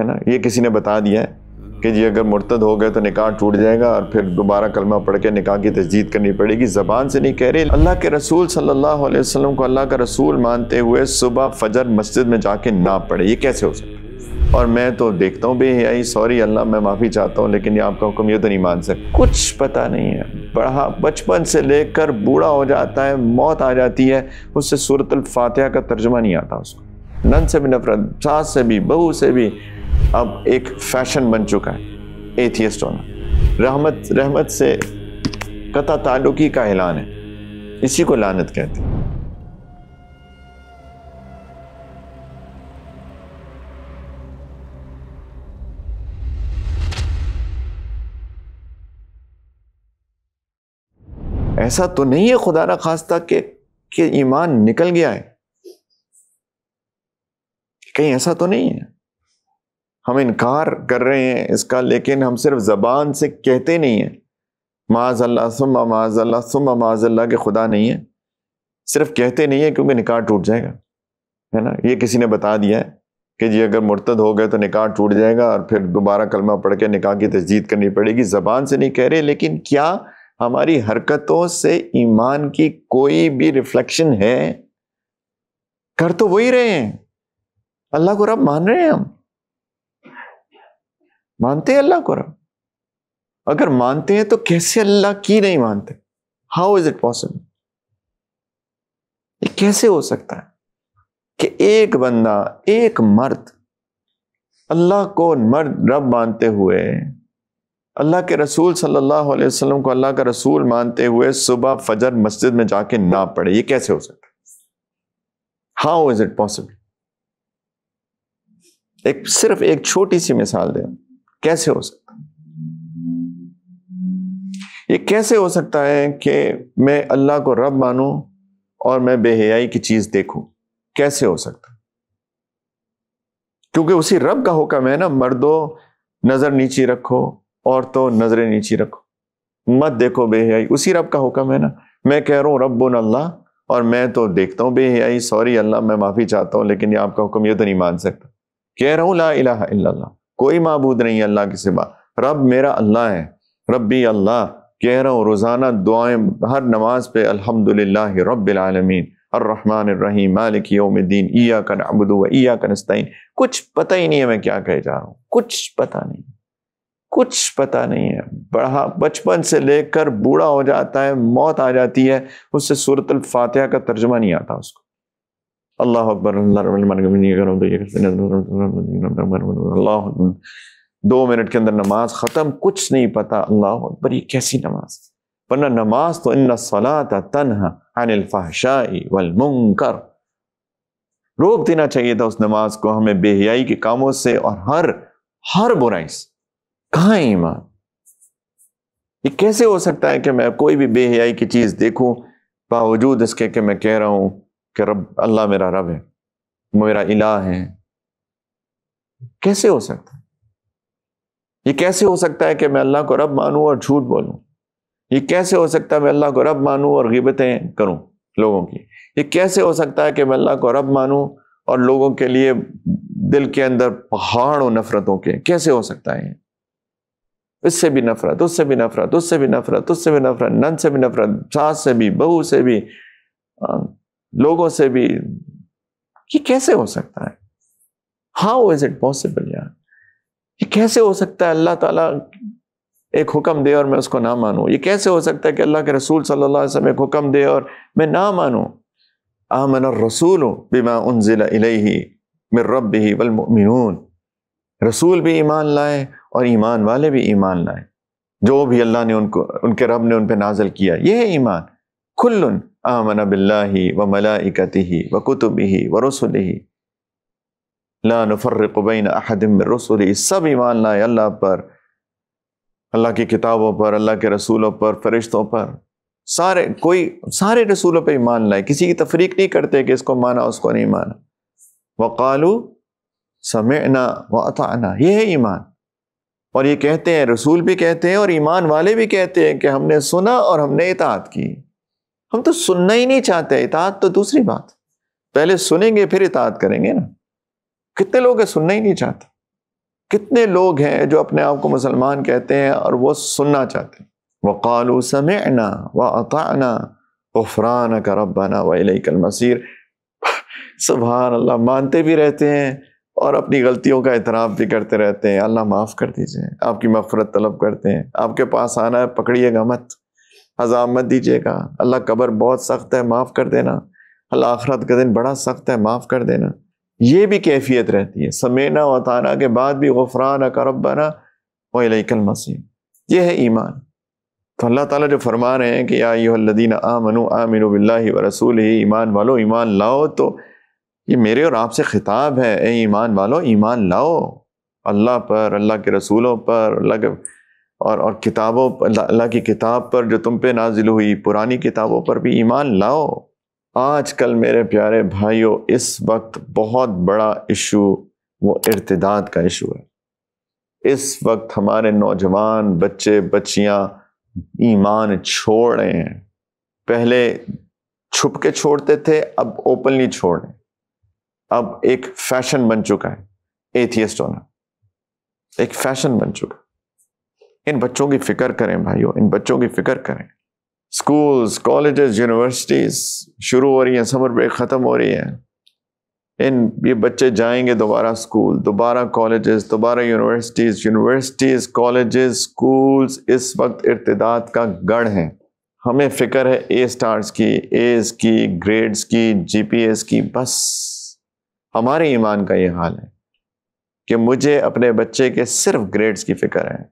है ना ये किसी ने बता दिया है कि जी अगर मुर्तद हो गए तो निकाह टूट जाएगा और फिर दोबारा कलमा पढ़ के निकाह की तजदीद करनी पड़ेगी ज़बान से नहीं कह रहे अल्लाह के रसूल सल्लल्लाहु अलैहि वसल्लम को अल्लाह का रसूल मानते हुए सुबह फजर मस्जिद में जाके ना पढ़े ये कैसे हो सकता और मैं तो देखता हूँ भी आई सॉरी अल्लाह मैं माफ़ी चाहता हूँ लेकिन ये आपका हुक्म ये तो नहीं मान सकता कुछ पता नहीं है पढ़ा बचपन से लेकर बूढ़ा हो जाता है मौत आ जाती है उससे सूरत फातिहा का तर्जमा नहीं आता उसको नन से भी नफरत सास से भी बहू से भी अब एक फैशन बन चुका है एथियस्ट होना रहमत रहमत से कता तालुकी का ऐलान है इसी को लानत कहते हैं ऐसा तो नहीं है खुदा ना खास्ता के कि ईमान निकल गया है कहीं ऐसा तो नहीं है हम इनकार कर रहे हैं इसका लेकिन हम सिर्फ ज़बान से कहते नहीं हैं माजल्ला सुम माजल्ला सुम माजल्ला के खुदा नहीं है सिर्फ कहते नहीं है क्योंकि निकाह टूट जाएगा है ना ये किसी ने बता दिया है कि जी अगर मुर्तद हो गए तो निकाह टूट जाएगा और फिर दोबारा कलमा पढ़ के निकाह की तजदीद करनी पड़ेगी ज़बान से नहीं कह रहे लेकिन क्या हमारी हरकतों से ईमान की कोई भी रिफ्लेक्शन है कर तो वही रहे हैं अल्लाह को रब मान रहे हैं हम मानते हैं अल्लाह को रब अगर मानते हैं तो कैसे अल्लाह की नहीं मानते हाउ इज इट पॉसिबल ये कैसे हो सकता है कि एक बंदा एक मर्द अल्लाह को मर्द रब मानते हुए अल्लाह के रसूल सल्लल्लाहु अलैहि वसल्लम को अल्लाह का रसूल मानते हुए सुबह फजर मस्जिद में जाके ना पड़े ये कैसे हो सकता है हाउ इज इट पॉसिबल एक सिर्फ एक छोटी सी मिसाल दें कैसे हो सकता ये कैसे हो सकता है कि मैं अल्लाह को रब मानूं और मैं बेहयाई की चीज देखूं कैसे हो सकता क्योंकि उसी रब का हुक्म है ना मर्दों नजर नीची रखो औरतों नजरें नीची रखो मत देखो बेहयाई उसी रब का हुक्म है ना मैं कह रहा हूं रब बोन अल्लाह और मैं तो देखता हूं बेहयाई सॉरी अल्लाह मैं माफ़ी चाहता हूं लेकिन ये आपका हुक्म ये तो नहीं मान सकता कह रहा हूं ला इला कोई मबूद नहीं अल्लाह के सिवा रब मेरा अल्लाह है रबी अल्लाह कह रहा हूँ रोज़ाना दुआएं हर नमाज पे अलहमदिल्ला रबालमीन अर्रहमान रहीम मालिक योमद्दीन ईया का नबुद ईया का नस्तीन कुछ पता ही नहीं है मैं क्या कह जा रहा हूँ कुछ पता नहीं कुछ पता नहीं है बड़ा बचपन से लेकर बूढ़ा हो जाता है मौत आ जाती है उससे सूरत फातिहा का तर्जमा नहीं आता उसको अल्लाह दो मिनट के अंदर नमाज ख़त्म कुछ नहीं पता अल्लाह अकबर ये कैसी नमाज वरना नमाज तो इन सला तनहा रोक देना चाहिए था उस नमाज को हमें बेहियाई के कामों से और हर हर बुराई से कहा ईमान ये कैसे हो सकता है कि मैं कोई भी बेहयाई की चीज़ देखूं बावजूद इसके कि मैं कह रहा हूं कि रब अल्लाह मेरा रब है मेरा इला है कैसे हो सकता है ये कैसे हो सकता है कि मैं अल्लाह को रब मानूं और झूठ बोलूं ये कैसे हो सकता है मैं अल्लाह को रब मानूं और गिबतें करूं लोगों की ये कैसे हो सकता है कि मैं अल्लाह को रब मानूं और लोगों के लिए दिल के अंदर पहाड़ हो नफरतों के कैसे हो सकता है इससे भी नफरत उससे भी नफरत उससे भी नफरत उससे भी नफरत नन से भी नफरत सास से भी बहू से भी लोगों से भी ये कैसे हो सकता है हाउ इज इट पॉसिबल यार ये कैसे हो सकता है अल्लाह ताला एक हुक्म दे और मैं उसको ना मानूं ये कैसे हो सकता है कि अल्लाह के रसूल सल्लल्लाहु अलैहि वसल्लम एक हुक्म दे और मैं ना मानूं आमन रसूल बिमा उनजिला इलैहि मिर रब्बिही वल मुमिनून रसूल भी ईमान लाए और ईमान वाले भी ईमान लाए जो भी अल्लाह ने उनको उनके रब ने उन पर नाजल किया यह है ईमान खुल्लुन आमन बिल्लाही व मलाइकतिही व कुतुबिही व रसुलही ला नफ़र्रक़बैन अहदम रसुल सब ईमान लाए अल्लाह पर अल्लाह की किताबों पर अल्लाह के रसूलों पर फरिश्तों पर सारे कोई सारे रसूलों पर ईमान लाए किसी की तफरीक नहीं करते कि इसको माना उसको नहीं माना वक़ालू समना व अताना ये है ईमान और ये कहते हैं रसूल भी कहते हैं और ईमान वाले भी कहते हैं कि हमने सुना और हमने इतात की हम तो सुनना ही नहीं चाहते इतात तो दूसरी बात पहले सुनेंगे फिर इतात करेंगे ना कितने लोग है सुनना ही नहीं चाहते कितने लोग हैं जो अपने आप को मुसलमान कहते हैं और वो सुनना चाहते हैं वक़ालू समना व अताना गफरान का रबाना वकल मसीर सुबहान अल्लाह मानते भी रहते हैं और अपनी गलतियों का इतराफ़ भी करते रहते हैं अल्लाह माफ़ कर दीजिए आपकी मफरत तलब करते हैं आपके पास आना है पकड़िएगा मत अजाम मत दीजिएगा अल्लाह कबर बहुत सख्त है माफ़ कर देना अल्लाह आखरत का दिन बड़ा सख्त है माफ़ कर देना ये भी कैफियत रहती है समेना व ताना के बाद भी गफरान करबना वकल मसीह यह है ईमान तो अल्लाह ताला जो फरमा रहे हैं कि यादीन आमनु आमिन व रसूल ही ईमान वालो ईमान लाओ तो ये मेरे और आपसे खिताब है ए ईमान वालो ईमान लाओ अल्लाह पर अल्लाह के रसूलों पर अल्लाह के और और किताबों अल्लाह की किताब पर जो तुम पे नाजिल हुई पुरानी किताबों पर भी ईमान लाओ आज कल मेरे प्यारे भाइयों इस वक्त बहुत बड़ा इशू वो इर्तदाद का इशू है इस वक्त हमारे नौजवान बच्चे बच्चियां ईमान छोड़ रहे हैं पहले छुप के छोड़ते थे अब ओपनली छोड़ रहे अब एक फैशन बन चुका है एथियस्ट होना एक फैशन बन चुका है इन बच्चों की फिक्र करें भाइयों इन बच्चों की फिक्र करें स्कूल्स कॉलेजेस यूनिवर्सिटीज शुरू हो रही हैं समर ब्रेक ख़त्म हो रही है इन ये बच्चे जाएंगे दोबारा स्कूल दोबारा कॉलेजेस दोबारा यूनिवर्सिटीज़ यूनिवर्सिटीज़ कॉलेजेस स्कूल्स इस वक्त इर्तदाद का गढ़ हैं हमें फ़िक्र है ए स्टार्स की एज़ की ग्रेड्स की जीपीएस की बस हमारे ईमान का ये हाल है कि मुझे अपने बच्चे के सिर्फ ग्रेड्स की फ़िक्र है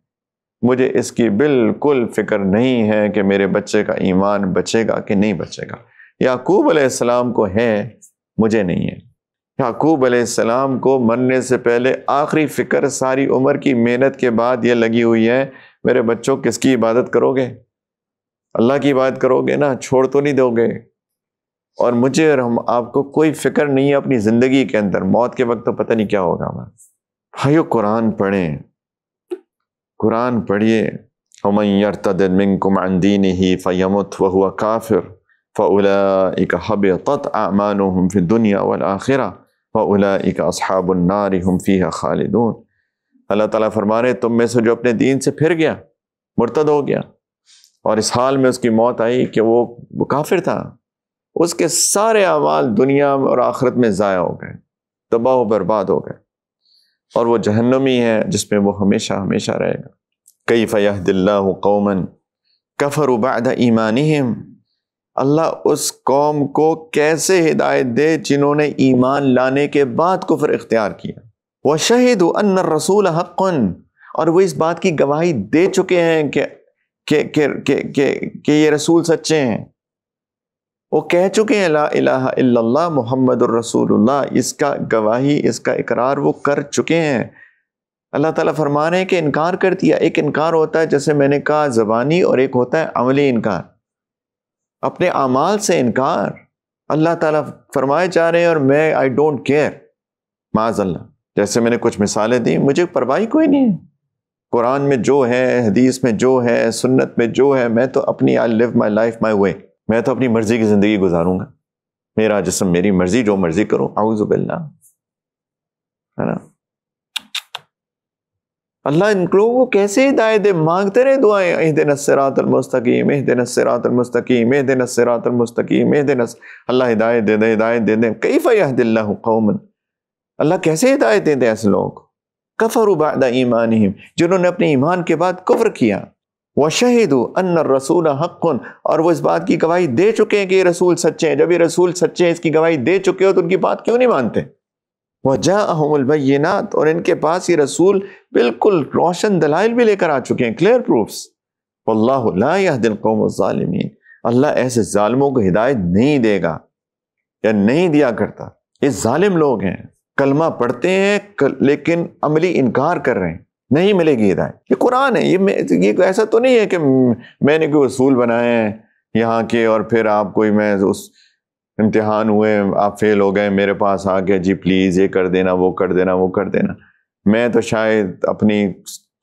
मुझे इसकी बिल्कुल फिक्र नहीं है कि मेरे बच्चे का ईमान बचेगा कि नहीं बचेगा याकूब अलैहिस्सलाम को है मुझे नहीं है याकूब अलैहिस्सलाम को मरने से पहले आखिरी फ़िक्र सारी उम्र की मेहनत के बाद ये लगी हुई है मेरे बच्चों किसकी इबादत करोगे अल्लाह की इबादत करोगे ना छोड़ तो नहीं दोगे और मुझे और हम आपको कोई फ़िक्र नहीं है अपनी ज़िंदगी के अंदर मौत के वक्त तो पता नहीं क्या होगा मैं भाइयों कुरान पढ़ें कुरान पढ़िए हमतदिनकुमान ही फ़यमत हुआ काफिर फ़लाक हब तत आमान हम फिर दुनिया वल आखिर फ़लाक असहाबुलनार हम फ़ी खालिदून अल्लाह ताली फरमा रहे तुम में से जो अपने दीन से फिर गया मुर्तद हो गया और इस हाल में उसकी मौत आई कि वो वो काफिर था उसके सारे अमाल दुनिया और आखरत में ज़ाया हो गए तबाह बर्बाद हो गए और वो जहन्नमी है जिसमें वो हमेशा हमेशा रहेगा कई फ़याह दिल्ला कौमन कफ़र उबाद ईमानम अल्लाह उस कौम को कैसे हिदायत दे जिन्होंने ईमान लाने के बाद कुफर इख्तियार किया वह शहीद अन रसूल हक़न और वह इस बात की गवाही दे चुके हैं कि ये रसूल सच्चे हैं वो कह चुके हैं ला इलाहा मोहम्मद रसूलुल्लाह इसका गवाही इसका इकरार वो कर चुके हैं अल्लाह ताला फरमा रहे हैं कि इनकार कर दिया एक इनकार होता है जैसे मैंने कहा ज़बानी और एक होता है अमली इनकार अपने अमाल से इनकार अल्लाह ताला फरमाए जा रहे हैं और मैं आई डोंट केयर माजल्ला जैसे मैंने कुछ मिसालें दी मुझे परवाही कोई नहीं है कुरान में जो है हदीस में जो है सुन्नत में जो है मैं तो अपनी I live my life my वे मैं तो अपनी मर्जी की जिंदगी गुजारूंगा मेरा जिसम मेरी मर्जी जो मर्जी करो आउजुबिल्ला है ना अल्लाह इन लोगों को कैसे हिदायत दे मांगते रहे दुआएं अहदन सरातमस्तकीम अहदन सरातमस्तकीम अहदन एह दिन अल्लाह हिदायत दे दे हिदायत दे दे कई फ़यादिल्ला कौमन अल्लाह कैसे हिदायत दे दे ऐसे लोगों को कफ़र उबादा ईमान जिन्होंने अपने ईमान के बाद कफ़र किया व शहीदू अन रसूल हक़ुन और वो इस बात की गवाही दे चुके हैं कि ये रसूल सच्चे हैं जब ये रसूल सच्चे हैं इसकी गवाही दे चुके हो तो उनकी बात क्यों नहीं मानते वह अहमलभनाथ और इनके पास ये रसूल बिल्कुल रोशन दलाइल भी लेकर आ चुके हैं क्लियर प्रूफ्स वल्लादिलकौमिन अल्लाह ऐसे ालमों को हिदायत नहीं देगा या नहीं दिया करता ये ालिम लोग हैं कलमा पढ़ते हैं लेकिन अमली इनकार कर रहे हैं नहीं मिलेगी हिदायत ये कुरान है ये ये ऐसा तो नहीं है कि मैंने कोई असूल बनाए हैं यहाँ के और फिर आप कोई मैं उस इम्तहान हुए आप फेल हो गए मेरे पास आ गए जी प्लीज़ ये कर देना वो कर देना वो कर देना मैं तो शायद अपनी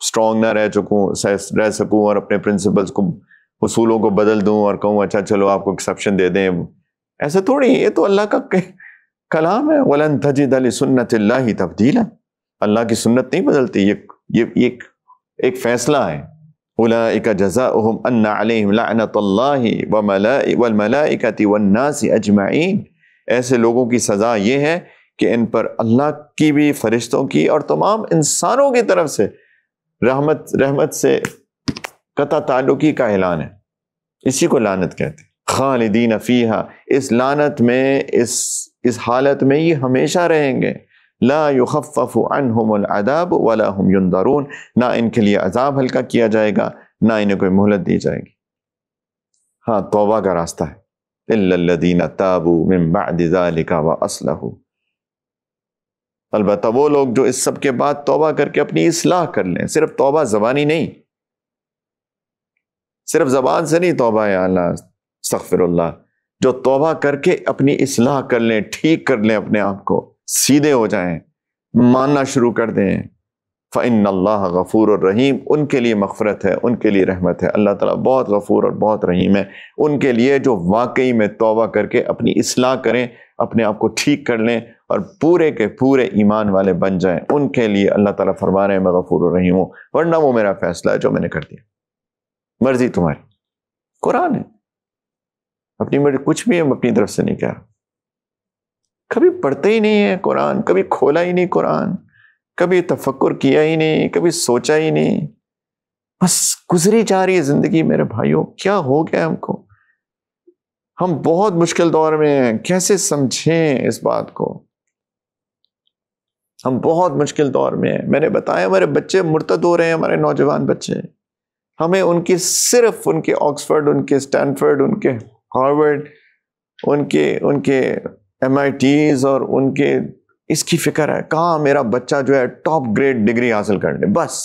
स्ट्रॉन्ग ना रह चुकूँ रह सकूँ और अपने प्रिंसिपल्स को उसूलों को बदल दूँ और कहूँ अच्छा चलो आपको एक्सेप्शन दे दें ऐसा थोड़ी ये तो अल्लाह का कलाम है वलन अली सुन्नत ही है अल्लाह की सुन्नत नहीं बदलती ये ये एक एक फैसला है उलाइका जज़ाउहुम अन्ना अलैहिम लअनतुल्लाहि व मलाइ वल मलाइकाति वन नास अजमईन ऐसे लोगों की सज़ा ये है कि इन पर अल्लाह की भी फरिश्तों की और तमाम इंसानों की तरफ से रहमत रहमत से कता ताल्लुकी का ऐलान है इसी को लानत कहते हैं खालिदीन फ़ीहा इस लानत में इस इस हालत में ये हमेशा रहेंगे ला युखफ़ अनहमदाब वाला हम यंदरून ना इनके लिए अजाब हल्का किया जाएगा ना इन्हें कोई मोहलत दी जाएगी हाँ तोबा का रास्ता है इल्लल्लदीन ताबू मिम्बादिका व असलहू अलबत् वो लोग जो इस सब के बाद तोबा करके अपनी इसलाह कर लें सिर्फ तोबा ज़बानी नहीं सिर्फ ज़बान से नहीं तोबा या अल्लाह जो तोबा करके अपनी इसलाह कर लें ठीक कर लें अपने आप को सीधे हो जाएं मानना शुरू कर दें फ़ैन अल्लाह गफ़ूर और रहीम उनके लिए मफ़रत है उनके लिए रहमत है अल्लाह ताला बहुत गफ़ूर और बहुत रहीम है उनके लिए जो वाकई में तोबा करके अपनी असलाह करें अपने आप को ठीक कर लें और पूरे के पूरे ईमान वाले बन जाएं उनके लिए अल्लाह ताला फरमा रहे हैं मैं गफ़ूर और रहीम हूँ वरना वो मेरा फ़ैसला है जो मैंने कर दिया मर्ज़ी तुम्हारी कुरान है अपनी मर्जी कुछ भी हम अपनी तरफ से नहीं कह रहा कभी पढ़ते ही नहीं है कुरान कभी खोला ही नहीं कुरान कभी तफक्र किया ही नहीं कभी सोचा ही नहीं बस गुजरी जा रही है ज़िंदगी मेरे भाइयों क्या हो गया हमको हम बहुत मुश्किल दौर में हैं कैसे समझें इस बात को हम बहुत मुश्किल दौर में हैं मैंने बताया हमारे बच्चे मुर्तद हो रहे हैं हमारे नौजवान बच्चे हमें उनकी सिर्फ उनके ऑक्सफर्ड उनके स्टैनफर्ड उनके हार्वर्ड उनके उनके एम और उनके इसकी फिक्र है कहाँ मेरा बच्चा जो है टॉप ग्रेड डिग्री हासिल कर ले बस